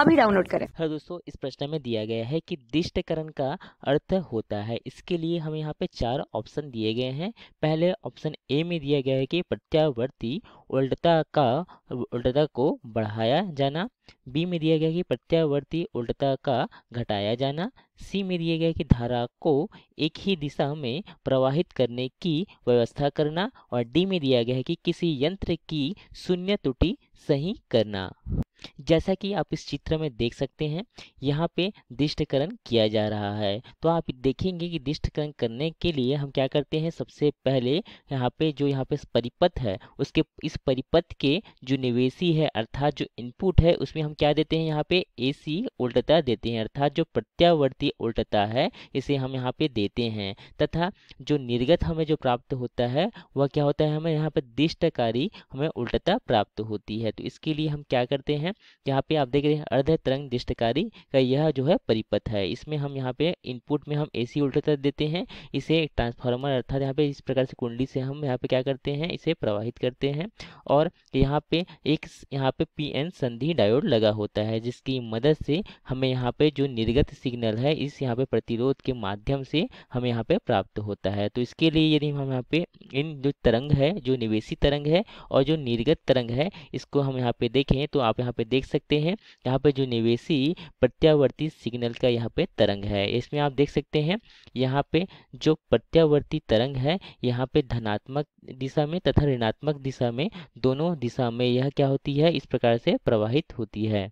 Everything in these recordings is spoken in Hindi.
अभी डाउनलोड करें हर हाँ दोस्तों इस प्रश्न में दिया गया है कि दिष्टकरण का अर्थ होता है इसके लिए हम यहाँ पे चार ऑप्शन दिए गए हैं पहले ऑप्शन ए में दिया गया है कि प्रत्यावर्ती उल्टता का उल्टता को बढ़ाया जाना बी में दिया गया कि प्रत्यावर्ती उल्टता का घटाया जाना सी में दिया गया कि धारा को एक ही दिशा में प्रवाहित करने की व्यवस्था करना और डी में दिया गया है कि किसी यंत्र की शून्य त्रुटि सही करना जैसा कि आप इस चित्र में देख सकते हैं यहाँ पे दिष्टकरण किया जा रहा है तो आप देखेंगे कि दिष्टकरण करने के लिए हम क्या करते हैं सबसे पहले यहाँ पे जो यहाँ पे परिपथ है उसके इस परिपथ के जो निवेशी है अर्थात जो इनपुट है उसमें हम क्या देते हैं यहाँ पे ए सी उल्टता देते हैं अर्थात जो प्रत्यावर्ती उल्टता है इसे हम यहाँ पे देते हैं तथा जो निर्गत हमें जो प्राप्त होता है वह क्या होता है हमें यहाँ पर दिष्टकारी हमें उल्टता प्राप्त होती है तो इसके लिए हम क्या करते हैं हैं यहाँ पे आप देख रहे हैं अर्ध तरंग दृष्टकारी का यह जो है परिपथ है इसमें हम यहाँ पे इनपुट में हम ए सी देते हैं इसे एक ट्रांसफार्मर अर्थात यहाँ पे इस प्रकार से कुंडली से हम यहाँ पे क्या करते हैं इसे प्रवाहित करते हैं और यहाँ पे एक यहाँ पे पी संधि डायोड लगा होता है जिसकी मदद से हमें यहाँ पे जो निर्गत सिग्नल है इस यहाँ पे प्रतिरोध के माध्यम से हमें यहाँ पे प्राप्त होता है तो इसके लिए यदि हम यहाँ पे इन जो तरंग है जो निवेशी तरंग है और जो निर्गत तरंग है इसको हम यहाँ पे देखें तो आप यहाँ पे पे देख सकते हैं यहाँ पे जो निवेशी प्रत्यावर्ती सिग्नल का यहाँ पे तरंग है इसमें आप देख सकते हैं यहाँ पे जो प्रत्यावर्ती तरंग है यहाँ पे धनात्मक दिशा में तथा ऋणात्मक दिशा में दोनों दिशा में यह क्या होती है इस प्रकार से प्रवाहित होती है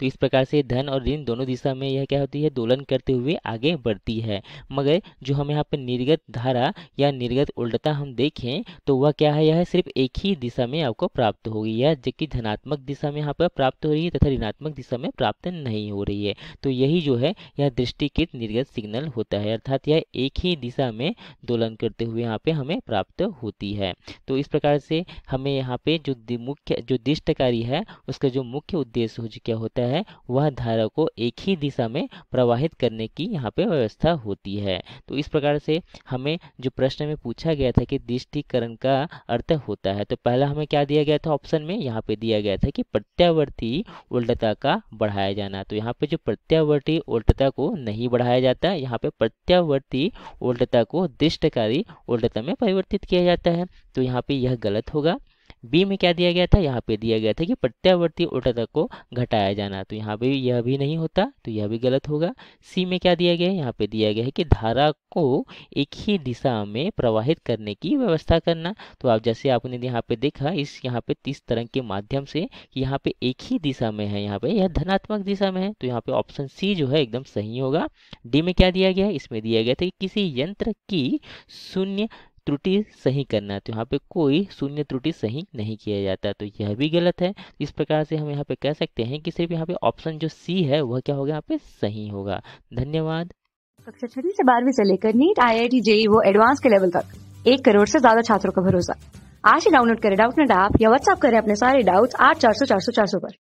तो इस प्रकार से धन और ऋण दोनों दिशा में यह क्या होती है दोलन करते हुए आगे बढ़ती है मगर जो हम यहाँ पर निर्गत धारा या निर्गत उल्टता हम देखें तो वह क्या है यह सिर्फ एक ही दिशा में आपको प्राप्त होगी यह जबकि धनात्मक दिशा में यहाँ पर प्राप्त हो रही है तथा ऋणात्मक दिशा में प्राप्त नहीं हो रही है तो यही जो है यह दृष्टिकृत निर्गत सिग्नल होता है अर्थात यह एक ही दिशा में दोलन करते हुए यहाँ पे हमें प्राप्त होती है तो इस प्रकार से हमें यहाँ पे जो मुख्य जो दिष्टकारी है उसका जो मुख्य उद्देश्य हो क्या होता सकता है वह धारा को एक ही दिशा में प्रवाहित करने की यहाँ पे व्यवस्था होती है तो इस प्रकार से हमें जो प्रश्न में पूछा गया था कि दृष्टिकरण का अर्थ होता है तो पहला हमें क्या दिया गया था ऑप्शन में यहाँ पे दिया गया था कि प्रत्यावर्ती उल्टता का बढ़ाया जाना तो यहाँ पे जो प्रत्यावर्ती उल्टता को नहीं बढ़ाया जाता यहाँ पे प्रत्यावर्ती उल्टता को दृष्टकारी उल्टता में परिवर्तित किया जाता है तो यहाँ पे यह गलत होगा बी में क्या दिया गया था यहाँ पे दिया गया था कि प्रत्यावर्ती उर्ध्वता को घटाया जाना तो यहाँ पे यह भी नहीं होता तो यह भी गलत होगा सी में क्या दिया गया है यहाँ पे दिया गया है कि धारा को एक ही दिशा में प्रवाहित करने की व्यवस्था करना तो आप जैसे आपने यहाँ पे देखा इस यहाँ पे तीस तरंग के माध्यम से यहाँ पे एक ही दिशा में है यहाँ पे यह धनात्मक दिशा में है तो यहाँ पे ऑप्शन सी जो है एकदम सही होगा डी में क्या दिया गया है इसमें दिया गया था कि किसी यंत्र की शून्य त्रुटि सही करना तो यहाँ पे कोई शून्य त्रुटि सही नहीं किया जाता तो यह भी गलत है इस प्रकार से हम यहाँ पे कह सकते हैं कि सिर्फ यहाँ पे ऑप्शन जो सी है वह क्या होगा यहाँ पे सही होगा धन्यवाद कक्षा छठी से बारहवीं से लेकर NEET I I T JEE वो एडवांस के लेवल तक एक करोड़ से ज्यादा छात्रों का भरोसा आज ही डाउनलोड करें डाउट नेट ऐप या व्हाट्सअप करें अपने सारे डाउट आठ चार सौ चार सौ चार सौ पर